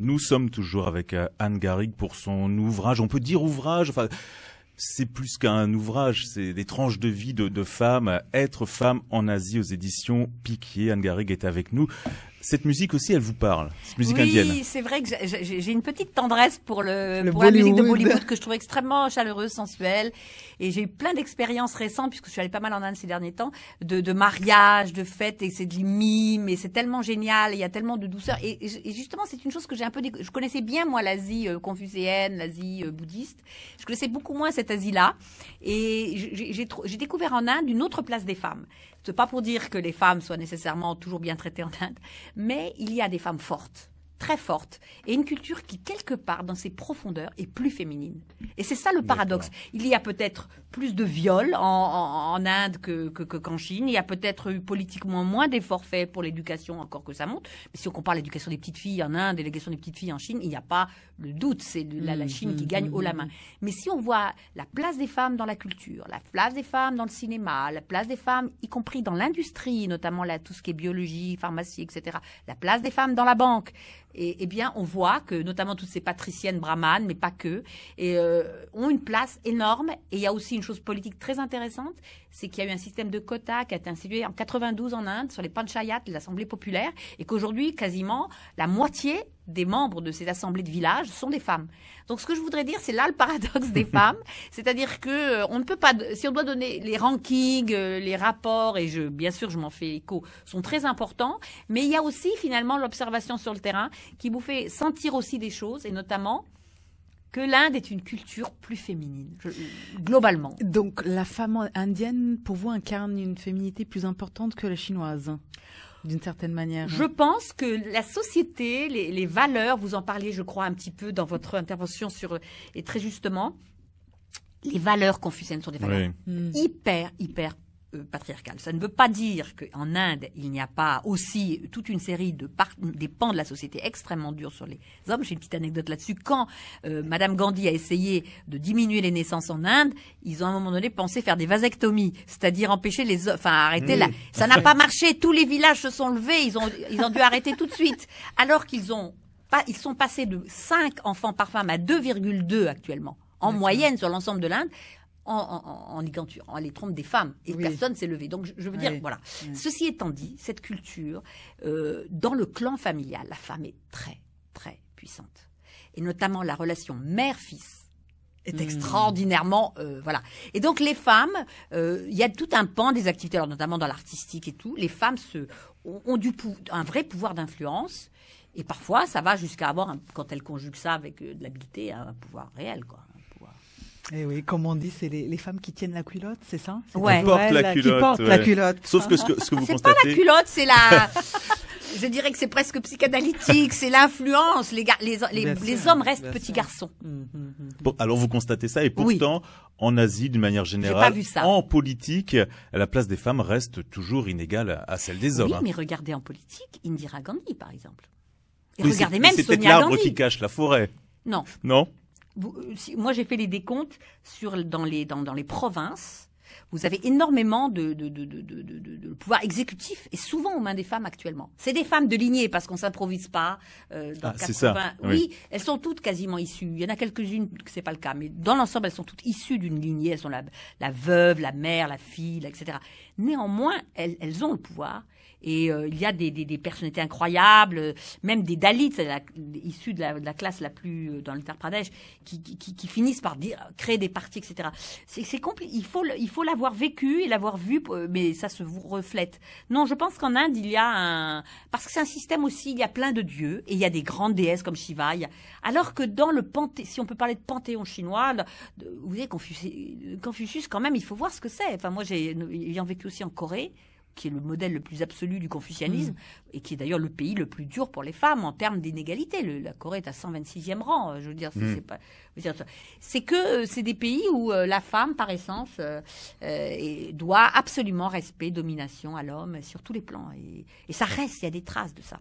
Nous sommes toujours avec euh, Anne Garrigue pour son ouvrage. On peut dire ouvrage, enfin, c'est plus qu'un ouvrage, c'est des tranches de vie de, femmes. Être femme en Asie aux éditions Piquier. Anne Garrigue est avec nous cette musique aussi, elle vous parle, cette musique indienne. Oui, c'est vrai que j'ai une petite tendresse pour, le, pour la musique de Bollywood que je trouve extrêmement chaleureuse, sensuelle. Et j'ai eu plein d'expériences récentes, puisque je suis allée pas mal en Inde ces derniers temps, de, de mariage, de fêtes, et c'est de mime, et c'est tellement génial, il y a tellement de douceur. Et, justement, c'est une chose que j'ai un peu... Je connaissais bien, moi, l'Asie euh, confucéenne, l'Asie euh, bouddhiste. Je connaissais beaucoup moins cette Asie-là. Et j'ai découvert en Inde une autre place des femmes. Ce n'est pas pour dire que les femmes soient nécessairement toujours bien traitées en Inde, mais il y a des femmes fortes très forte et une culture qui, quelque part, dans ses profondeurs, est plus féminine. Et c'est ça le paradoxe. Il y a peut-être plus de viols en, Inde qu'en que, Chine. Il y a peut-être eu politiquement moins d'efforts faits pour l'éducation, encore que ça monte. Mais si on compare l'éducation des petites filles en Inde et l'éducation des petites filles en Chine, il n'y a pas le doute. C'est la, la, mm, Chine mm, qui gagne mm, haut la main. Mais si on voit la place des femmes dans la culture, la place des femmes dans le cinéma, la place des femmes, y compris dans l'industrie, notamment là, tout ce qui est biologie, pharmacie, etc., la place des femmes dans la banque, et, eh bien, on voit que notamment toutes ces patriciennes brahmanes, mais pas que, euh, ont une place énorme. Et il y a aussi une chose politique très intéressante, c'est qu'il y a eu un système de quotas qui a été institué en 92 en Inde sur les panchayats, l'assemblée populaire, et qu'aujourd'hui, quasiment la moitié des membres de ces assemblées de villages sont des femmes. Donc ce que je voudrais dire, c'est là le paradoxe des femmes, c'est-à-dire que euh, on ne peut pas, si on doit donner les rankings, euh, les rapports, et je, bien sûr, je m'en fais écho, sont très importants, mais il y a aussi finalement l'observation sur le terrain qui vous fait sentir aussi des choses, et notamment que l'Inde est une culture plus féminine, globalement. Donc la femme indienne, pour vous, incarne une féminité plus importante que la chinoise d'une certaine manière. Je pense que la société, les, valeurs, vous en parliez, je crois, un petit peu dans votre intervention sur, et très justement, les valeurs confuciennes sont des valeurs hmm. hyper, hyper, hyper euh, patriarcale. Ça ne veut pas dire qu'en Inde, il n'y a pas aussi toute une série de des pans de la société extrêmement durs sur les hommes. J'ai une petite anecdote là-dessus. Quand euh, Madame Gandhi a essayé de diminuer les naissances en Inde, ils ont à un moment donné pensé faire des vasectomies, c'est-à-dire empêcher les enfin arrêter la... Ça n'a pas marché. Tous les villages se sont levés. Ils ont, ils ont dû arrêter tout de suite. Alors qu'ils ont pas, ils sont passés de 5 enfants par femme à 2,2 actuellement en moyenne sur l'ensemble de l'Inde en, en, en, les trompes des femmes. Et personne s'est levé. Donc, je, veux dire, voilà. Ceci étant dit, cette culture, euh, dans le clan familial, la femme est très, très puissante. Et notamment la relation mère-fils est hmm. extraordinairement euh, voilà et donc les femmes euh, il y a tout un pan des activités alors notamment dans l'artistique et tout les femmes ont, du un vrai pouvoir d'influence et parfois ça va jusqu'à avoir quand elles conjuguent ça avec de l'habileté un pouvoir réel quoi et eh oui, comme on dit, c'est les, femmes qui tiennent la culotte, c'est ça Oui, Qui portent la culotte. Qui portent la culotte. Sauf que ce que, ce que ah, vous constatez... C'est pas la culotte, c'est la... je dirais que c'est presque psychanalytique, c'est l'influence. Les, les, les, hommes restent petits garçons. Hum, hum, hum, alors vous constatez ça, et pourtant, en Asie, d'une manière générale, en politique, la place des femmes reste toujours inégale à celle des hommes. Oui, hein. mais regardez en politique, Indira Gandhi, par exemple. Et regardez même Sonia Gandhi. peut-être l'arbre qui cache la forêt. Non. Non euh, moi j'ai fait les décomptes sur, dans les provinces vous avez énormément de, de, de, de, pouvoir exécutif, et souvent aux mains des femmes actuellement. C'est des femmes de lignée, parce qu'on s'improvise pas. Euh, ah, ça. Oui, elles sont toutes quasiment issues. Il y en a quelques-unes que c'est pas le cas, mais dans l'ensemble, elles sont toutes issues d'une lignée. Elles sont la, la, veuve, la mère, la fille, etc. Néanmoins, elles, elles ont le pouvoir. Et euh, il y a des, des, des personnalités incroyables, euh, même des Dalits issus de la, de la, classe la plus euh, dans l'Uttar qui, qui, qui, finissent par dire, créer des partis, etc. C'est compliqué. Il faut, le, il faut l'avoir vécu et l'avoir vu, euh, mais ça se vous reflète. Non, je pense qu'en Inde, il y a un... Parce que c'est un système aussi, il y a plein de dieux, et il y a des grandes déesses comme Shiva. Alors que dans le panthéon, si on peut parler de panthéon chinois, vous savez, Confucius, quand même, il faut voir ce que c'est. Enfin, moi, j'ai euh, ayant vécu aussi en Corée, qui est le modèle le plus absolu du confucianisme, mm. et qui est d'ailleurs le pays le plus dur pour les femmes en termes d'inégalité. La Corée est à 126e rang, euh, je veux dire, c'est mm. pas... C'est que euh, c'est des pays où euh, la femme, par essence, doit absolument respecter domination à l'homme sur tous les plans. et ça reste, il y a des traces de ça.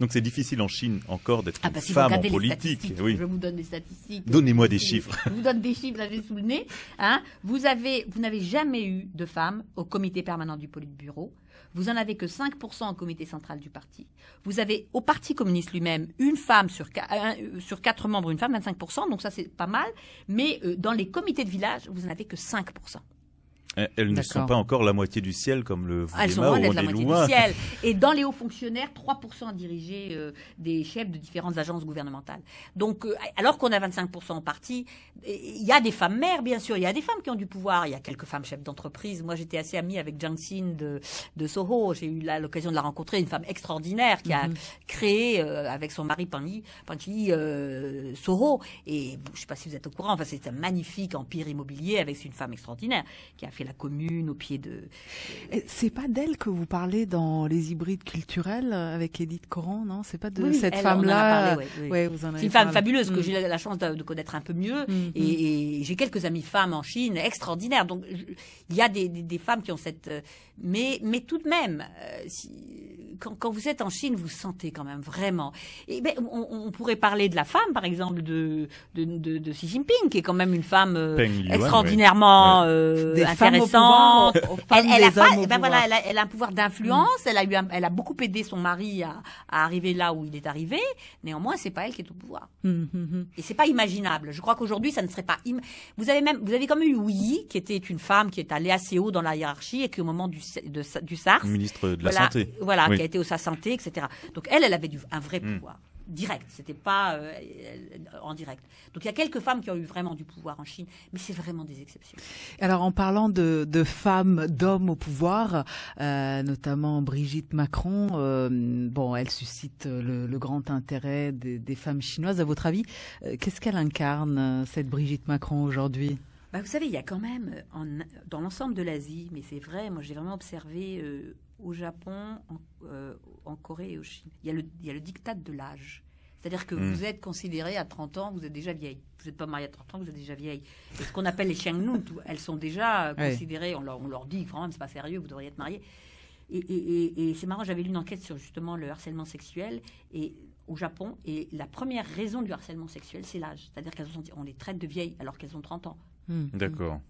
Donc c'est difficile en Chine encore d'être ah une bah, femme en politique. Je vous donne des statistiques. Donnez-moi des chiffres. Je vous donne des chiffres, vous sous le nez. Hein. vous n'avez jamais eu de femmes au comité permanent du Politburo. Vous n'en avez que 5% au comité central du parti. Vous avez au Parti communiste lui-même une femme sur, 4 euh, membres, une femme, 25%, donc ça c'est pas mal. Mais euh, dans les comités de village, vous n'en avez que 5%. Elles ne sont pas encore la moitié du ciel comme le Vulema, Elles sont loin la moitié du ciel. Et dans les hauts fonctionnaires, 3% dirigés euh, des chefs de différentes agences gouvernementales. Donc, euh, alors qu'on a 25% en parti, il y a des femmes mères bien sûr. Il y a des femmes qui ont du pouvoir. Il y a quelques femmes chefs d'entreprise. Moi, j'étais assez amie avec Jiang Xin de, de Soho. J'ai eu l'occasion de la rencontrer. Une femme extraordinaire qui a mhm. créé, euh, avec son mari Panchi, euh, Soho. Et je ne sais pas si vous êtes au courant. Enfin, c'est un magnifique empire immobilier avec une femme extraordinaire qui a fait la commune, au pied de. C'est pas d'elle que vous parlez dans les hybrides culturels euh, avec Edith Coran, non C'est pas de cette femme-là. C'est une femme fabuleuse que mm. j'ai la, chance de, connaître un peu mieux. Mm, mm. Et, j'ai quelques amies femmes en Chine extraordinaires. Donc il y a des, des, femmes qui ont cette. Euh, mais, mais tout de même, euh, si, quand, quand, vous êtes en Chine, vous sentez quand même vraiment. Et ben, on, on, pourrait parler de la femme, par exemple, de, de, de, de Xi Jinping, qui est quand même une femme euh, extraordinairement euh, intéressante. Ben elle, a voilà, elle, a, un pouvoir d'influence. Elle a eu, elle a beaucoup aidé son mari à, à, arriver là où il est arrivé. Néanmoins, c'est pas elle qui est au pouvoir. Hum, hum, hum. Et c'est pas imaginable. Je crois qu'aujourd'hui, ça ne serait pas. Im... Vous avez même, vous avez comme eu Ouyi, qui était une femme qui est allée assez haut dans la hiérarchie et qui au moment du, de, du SARS, ministre de la santé, voilà, était au sa santé, etc. Donc elle, elle avait un vrai hmm. pouvoir direct, c'était pas euh, en direct. Donc il y a quelques femmes qui ont eu vraiment du pouvoir en Chine, mais c'est vraiment des exceptions. Alors en parlant de, femmes, d'hommes au pouvoir, euh, notamment Brigitte Macron, euh, bon, elle suscite le, grand intérêt des, femmes chinoises. À votre avis, qu'est-ce qu'elle incarne cette Brigitte Macron aujourd'hui bah, vous savez, il y a quand même dans l'ensemble de l'Asie, mais c'est vrai, moi j'ai vraiment observé au Japon, euh, en, Corée et au Chine. Il y a le, il diktat de l'âge. C'est-à-dire que hmm. vous êtes considéré à 30 ans, vous êtes déjà vieille. Vous n'êtes pas marié à 30 ans, vous êtes déjà vieille. ce qu'on appelle les Shengnun, elles sont déjà euh, considérées, on leur, dit, vraiment, c'est pas sérieux, vous devriez être marié. Et, c'est marrant, j'avais lu une enquête sur justement le harcèlement sexuel et au Japon. Et la première raison du harcèlement sexuel, c'est l'âge. C'est-à-dire qu'on les traite de vieilles alors qu'elles ont 30 ans. Hmm. D'accord.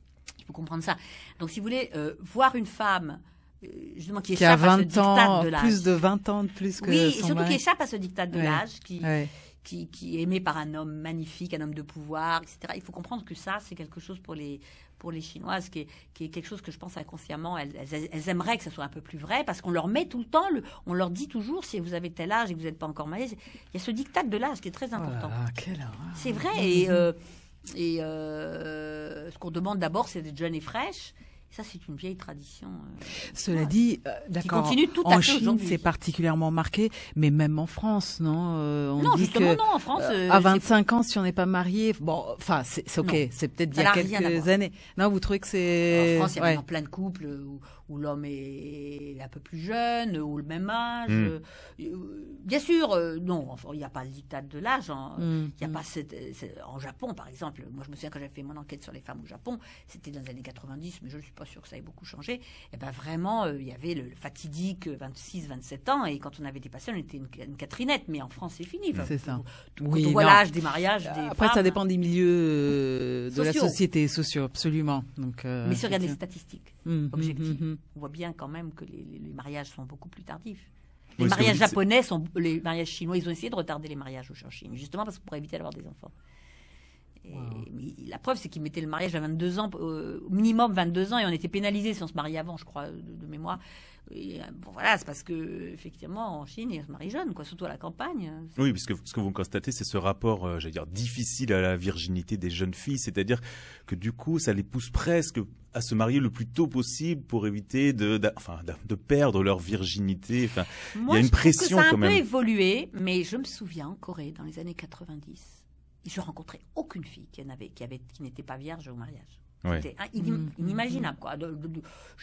Il faut comprendre ça. Donc, si vous voulez euh, voir une femme euh, qui, échappe a à ce dictat ans, de Plus de 20 ans de plus que Oui, surtout qui échappe à ce dictat de l'âge, qui, qui, qui, est aimé par un homme magnifique, un homme de pouvoir, etc. Il faut comprendre que ça, c'est quelque chose pour les, pour les Chinoises, qui est, qui est quelque chose que je pense inconsciemment, elles, elles, aimeraient que ça soit un peu plus vrai, parce qu'on leur met tout le temps, le, on leur dit toujours, si vous avez tel âge et que vous n'êtes pas encore marié, il y a ce dictat de l'âge qui est très important. Oh c'est vrai, et, euh, et euh, ce qu'on demande d'abord, c'est d'être jeune et fraîche ça, c'est une vieille tradition. Euh, Cela dit, euh, d'accord, continue tout en Chine, c'est particulièrement marqué, mais même en France, non euh, Non, justement, non, en France. à 25 ans, si on n'est pas marié, bon, enfin, c'est ok, c'est peut-être il y a quelques années. Non, vous trouvez que c'est... En France, il y a plein de couples où, l'homme est un peu plus jeune, ou le même âge. Hmm. Bien sûr, non, il n'y a pas le dictat de l'âge. en Japon, par exemple, moi je me souviens quand j'avais fait mon enquête sur les femmes au Japon, c'était dans les années 90, mais je ne suis pas pas sûr que ça ait beaucoup changé, eh ben vraiment, euh, il y avait le, fatidique 26-27 euh, ans, et quand on avait des dépassé, on était une, une mais en France, c'est fini. c'est ça. oui, des mariages, des Après, ça dépend des milieux euh, de la société, sociaux, absolument. Donc, mais si on regarde les statistiques hum, hum, objectives, hum, on voit bien quand même que les, mariages sont beaucoup plus tardifs. Les mariages japonais, sont, les mariages chinois, ils ont essayé de retarder les mariages au Chine, justement parce qu'on pour éviter d'avoir des enfants la preuve, c'est qu'ils mettaient le mariage à 22 ans, euh, Au minimum 22 ans, et on était pénalisé si on se mariait avant, je crois, de, mémoire. Euh, voilà, c'est parce que effectivement, en Chine, On se marie jeune, quoi, surtout à la campagne. Oui, parce que ce que vous constatez, c'est ce rapport, euh, dire, difficile à la virginité des jeunes filles, c'est-à-dire que du coup, ça les pousse presque à se marier le plus tôt possible pour éviter de, perdre leur virginité. il y a une je pression que ça a un peu évolué, mais je me souviens en Corée, dans les années 90 je rencontrais aucune fille qui n'avait, qui avait, qui n'était pas vierge au mariage. C'était inimaginable, quoi. De,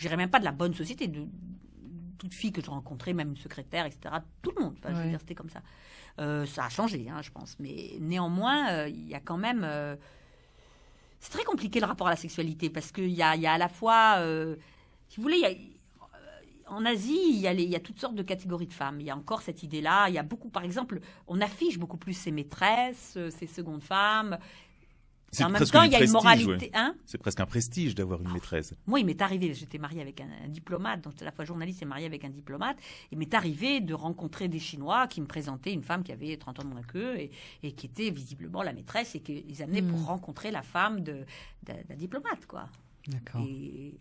dirais même pas de la bonne société, de toute fille que je rencontrais, même une secrétaire, etc. Tout le monde. c'était comme ça. Euh, ça a changé, hein, je pense. Mais néanmoins, euh, il y a quand même. Euh, c'est très compliqué le rapport à la sexualité parce qu'il y a, y a, à la fois. si vous voulez, il y a en Asie, il y, a toutes sortes de catégories de femmes. Il y a encore cette idée-là. Il y a beaucoup, par exemple, on affiche beaucoup plus ses maîtresses, ses euh, secondes femmes. C'est en même temps, il y a une moralité. Hein c'est presque un prestige d'avoir une ah, maîtresse. Moi, il m'est arrivé, j'étais mariée avec un, diplomate, donc à la fois journaliste et mariée avec un diplomate. Il m'est arrivé de rencontrer des Chinois qui me présentaient une femme qui avait 30 ans de moins qu'eux et, qui était visiblement la maîtresse et qu'ils amenaient hmm. pour rencontrer la femme d'un diplomate, quoi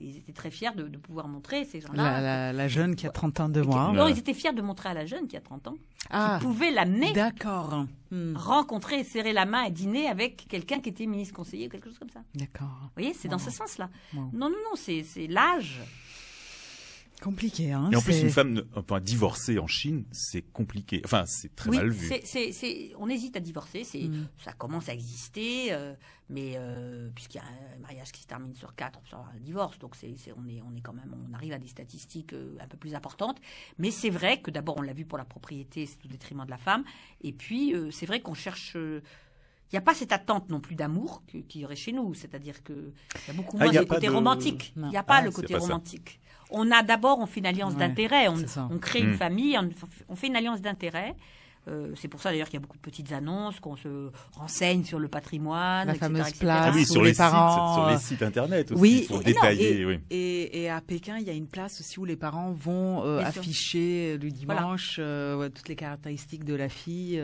ils étaient très fiers de, pouvoir montrer ces gens-là. La, jeune qui a 30 ans de moi. Non, ils étaient fiers de montrer à la jeune qui a 30 ans qu'ils ah. pouvaient l'amener. D'accord. Hmm. Rencontrer, serrer la main et dîner avec quelqu'un qui était ministre conseiller ou quelque chose comme ça. D'accord. Vous voyez, c'est dans ce sens-là. Non, non, non, c'est l'âge Compliqué, hein. Et en plus, une femme divorcée en Chine, c'est compliqué. Enfin, c'est très mal vu. on hésite à divorcer. Mm. ça commence à exister, euh, mais euh, puisqu'il y a un mariage qui se termine sur quatre, sur un divorce, donc on est, on est quand même, on arrive à des statistiques euh, un peu plus importantes. Mais c'est vrai que d'abord, on l'a vu pour la propriété, c'est au détriment de la femme, et puis c'est vrai qu'on cherche il n'y a pas cette attente non plus d'amour qu'il y aurait chez nous, c'est-à-dire qu'il y a beaucoup ah, moins de côté romantique. Il n'y a pas ah, le côté romantique. on a d'abord, on fait une alliance d'intérêts, d'intérêt, on, crée une mm. famille, on, on fait une alliance d'intérêt. Euh, c'est pour ça d'ailleurs qu'il y a beaucoup de petites annonces, qu'on se renseigne sur le patrimoine, la fameuse place. Ah sur les, parents, sites, sur les sites internet aussi, oui, détailler et, à Pékin, il y a une place aussi où les parents vont euh, afficher euh, le dimanche toutes les caractéristiques de la fille,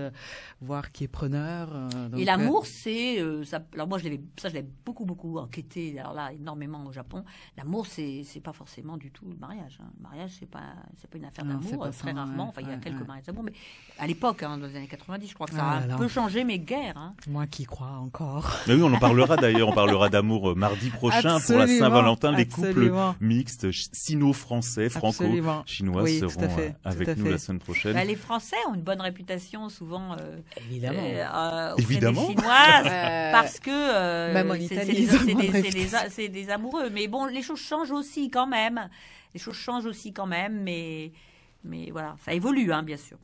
voir qui est preneur. et l'amour, c'est ça. Alors moi, je l'avais, ça, je l'avais beaucoup beaucoup enquêté. Alors là, énormément au Japon, l'amour, c'est c'est pas forcément du tout le mariage. Hein. Le mariage, c'est pas c'est pas une affaire d'amour. Très rarement, enfin, il y a quelques mariages d'amour, mais à l'époque Hein, dans les années 90. Je crois que ça ah a un peu changé, mais guère. Hein. Moi qui crois encore. Mais oui, on en parlera d'ailleurs. On parlera d'amour euh, mardi prochain pour la Saint-Valentin. Les couples mixtes sino-français, franco-chinois seront euh, avec nous la semaine prochaine. Bah, les Français ont une bonne réputation souvent. Euh, Évidemment. Évidemment. parce que c'est des, amoureux. Mais bon, les choses changent aussi quand même. Les choses changent aussi quand même, mais mais voilà, ça évolue, hein, bien sûr.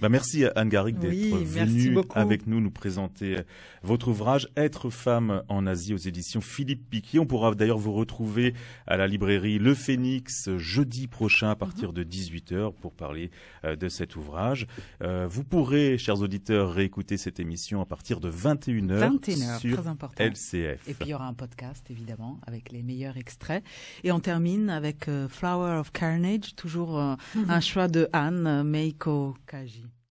Ben merci Anne Garrig d'être venue avec nous nous présenter votre ouvrage Être femme en Asie aux éditions Philippe Piquet. On pourra d'ailleurs vous retrouver à la librairie Le Phénix jeudi prochain à partir de 18h pour parler euh, de cet ouvrage. Euh, vous pourrez, chers auditeurs, réécouter cette émission à partir de 21h 21 sur très important. LCF. Et puis il y aura un podcast évidemment avec les meilleurs extraits. Et on termine avec euh, Flower of Carnage, toujours mm-hmm. un choix de Anne Meiko Kaji.